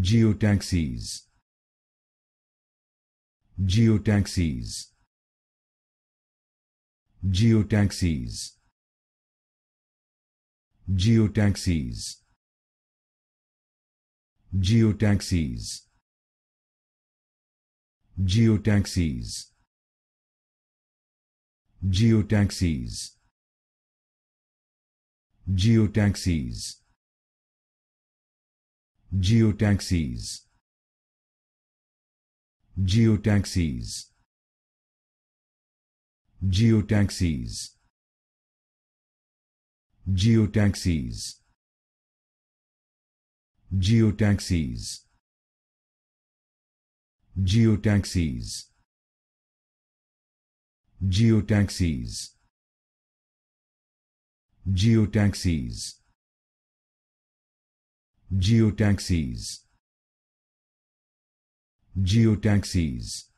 geotaxis geotaxis geotaxis geotaxis geotaxis geotaxis geotaxis geotaxis geotaxis geotaxis geotaxis geotaxis geotaxis geotaxis geotaxis geotaxis geotaxis geotaxis